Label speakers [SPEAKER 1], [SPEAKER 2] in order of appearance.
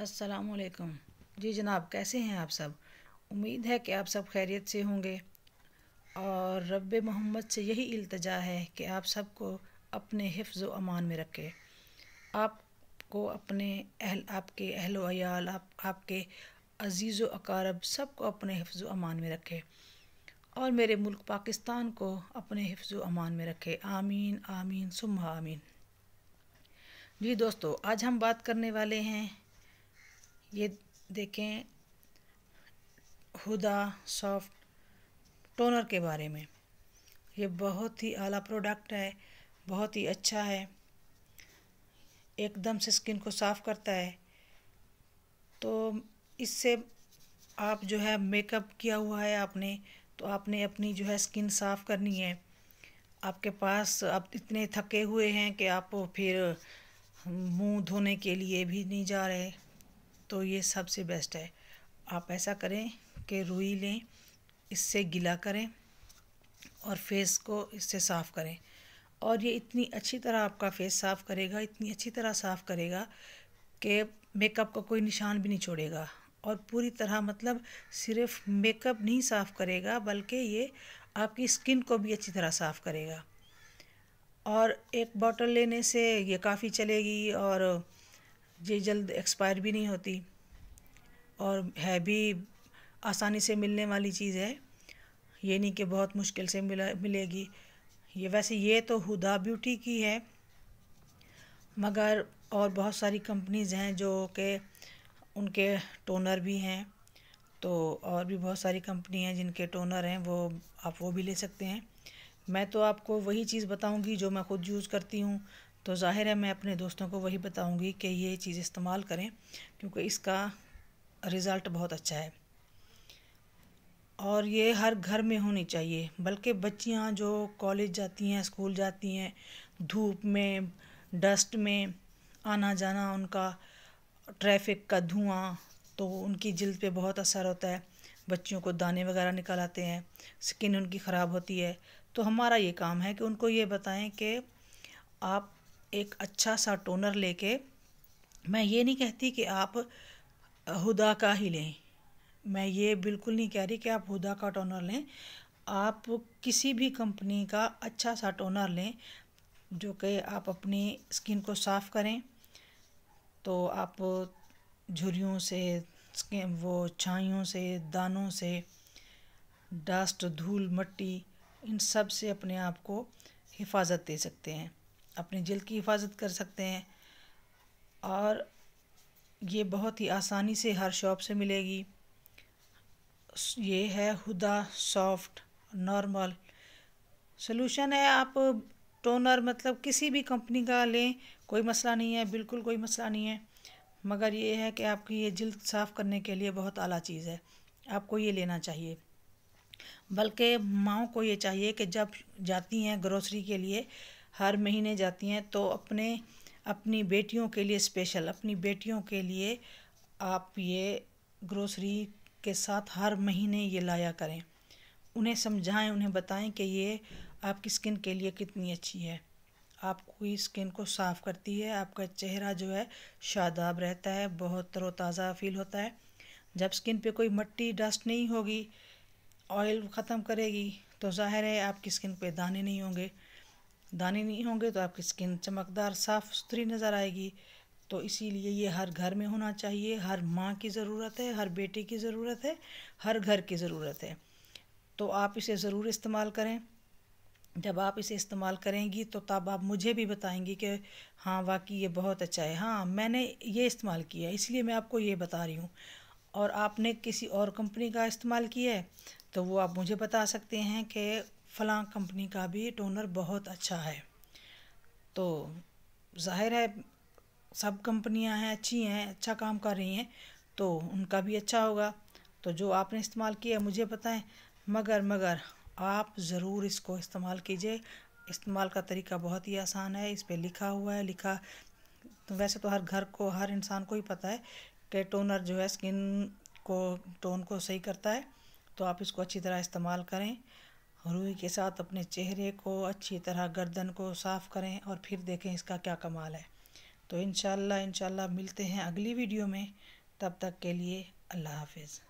[SPEAKER 1] असलकम जी जनाब कैसे हैं आप सब उम्मीद है कि आप सब खैरियत से होंगे और रब मोहम्मद से यही इल्तजा है कि आप सबको अपने हिफ्ज़ अमान में रखे आपको अपने अहल आपके अहल वयाल आप आपके अजीज़ अकारब सबको अपने हिफ्ज़ अमान में रखे और मेरे मुल्क पाकिस्तान को अपने हिफ्ज़ अमान में रखे आमीन आमीन सुम्हा आमीन जी दोस्तों आज हम बात करने वाले हैं ये देखें हुदा सॉफ्ट टोनर के बारे में ये बहुत ही आला प्रोडक्ट है बहुत ही अच्छा है एकदम से स्किन को साफ़ करता है तो इससे आप जो है मेकअप किया हुआ है आपने तो आपने अपनी जो है स्किन साफ़ करनी है आपके पास आप इतने थके हुए हैं कि आप फिर मुंह धोने के लिए भी नहीं जा रहे तो ये सबसे बेस्ट है आप ऐसा करें कि रुई लें इससे गीला करें और फेस को इससे साफ़ करें और ये इतनी अच्छी तरह आपका फेस साफ़ करेगा इतनी अच्छी तरह साफ़ करेगा कि मेकअप का कोई निशान भी नहीं छोड़ेगा और पूरी तरह मतलब सिर्फ मेकअप नहीं साफ़ करेगा बल्कि ये आपकी स्किन को भी अच्छी तरह साफ़ करेगा और एक बॉटल लेने से ये काफ़ी चलेगी और ये जल्द एक्सपायर भी नहीं होती और है भी आसानी से मिलने वाली चीज़ है ये नहीं कि बहुत मुश्किल से मिला मिलेगी ये वैसे ये तो हुदा ब्यूटी की है मगर और बहुत सारी कंपनीज़ हैं जो कि उनके टोनर भी हैं तो और भी बहुत सारी कंपनी हैं जिनके टोनर हैं वो आप वो भी ले सकते हैं मैं तो आपको वही चीज़ बताऊंगी जो मैं खुद यूज़ करती हूँ तो ज़ाहिर है मैं अपने दोस्तों को वही बताऊंगी कि ये चीज़ इस्तेमाल करें क्योंकि इसका रिज़ल्ट बहुत अच्छा है और ये हर घर में होनी चाहिए बल्कि बच्चियाँ जो कॉलेज जाती हैं स्कूल जाती हैं धूप में डस्ट में आना जाना उनका ट्रैफिक का धुआं तो उनकी जल्द पे बहुत असर होता है बच्चियों को दाने वगैरह निकल आते हैं स्किन उनकी ख़राब होती है तो हमारा ये काम है कि उनको ये बताएं कि आप एक अच्छा सा टोनर लेके मैं ये नहीं कहती कि आप हुदा का ही लें मैं ये बिल्कुल नहीं कह रही कि आप हुदा का टोनर लें आप किसी भी कंपनी का अच्छा सा टोनर लें जो कि आप अपनी स्किन को साफ़ करें तो आप झुरियों से वो छाइयों से दानों से डस्ट धूल मट्टी इन सब से अपने आप को हिफाजत दे सकते हैं अपनी जल्द की हिफाजत कर सकते हैं और ये बहुत ही आसानी से हर शॉप से मिलेगी ये है हुदा सॉफ्ट नॉर्मल सोल्यूशन है आप टोनर मतलब किसी भी कंपनी का लें कोई मसला नहीं है बिल्कुल कोई मसला नहीं है मगर ये है कि आपकी ये जल्द साफ़ करने के लिए बहुत आला चीज़ है आपको ये लेना चाहिए बल्कि माओ को ये चाहिए कि जब जाती हैं ग्रोसरी के लिए हर महीने जाती हैं तो अपने अपनी बेटियों के लिए स्पेशल अपनी बेटियों के लिए आप ये ग्रोसरी के साथ हर महीने ये लाया करें उन्हें समझाएं उन्हें बताएं कि ये आपकी स्किन के लिए कितनी अच्छी है आपकी स्किन को साफ़ करती है आपका चेहरा जो है शादाब रहता है बहुत तरोताज़ा फील होता है जब स्किन पे कोई मट्टी डस्ट नहीं होगी ऑयल ख़त्म करेगी तो ज़ाहिर है आपकी स्किन पे दाने नहीं होंगे दाने नहीं होंगे तो आपकी स्किन चमकदार साफ़ सुथरी नज़र आएगी तो इसीलिए ये हर घर में होना चाहिए हर माँ की ज़रूरत है हर बेटे की ज़रूरत है हर घर की ज़रूरत है तो आप इसे ज़रूर इस्तेमाल करें जब आप इसे इस्तेमाल करेंगी तो तब आप मुझे भी बताएंगी कि हाँ वाकई ये बहुत अच्छा है हाँ मैंने ये इस्तेमाल किया है इसलिए मैं आपको ये बता रही हूँ और आपने किसी और कंपनी का इस्तेमाल किया है तो वो आप मुझे बता सकते हैं कि फलां कंपनी का भी टोनर बहुत अच्छा है तो जाहिर है सब कंपनियां हैं अच्छी हैं अच्छा काम कर रही हैं तो उनका भी अच्छा होगा तो जो आपने इस्तेमाल किया मुझे पता है मगर मगर आप ज़रूर इसको इस्तेमाल कीजिए इस्तेमाल का तरीका बहुत ही आसान है इस पर लिखा हुआ है लिखा तो वैसे तो हर घर को हर इंसान को ही पता है कि टोनर जो है स्किन को टोन को सही करता है तो आप इसको अच्छी तरह इस्तेमाल करें रुई के साथ अपने चेहरे को अच्छी तरह गर्दन को साफ़ करें और फिर देखें इसका क्या कमाल है तो इन शाला मिलते हैं अगली वीडियो में तब तक के लिए अल्लाह हाफिज़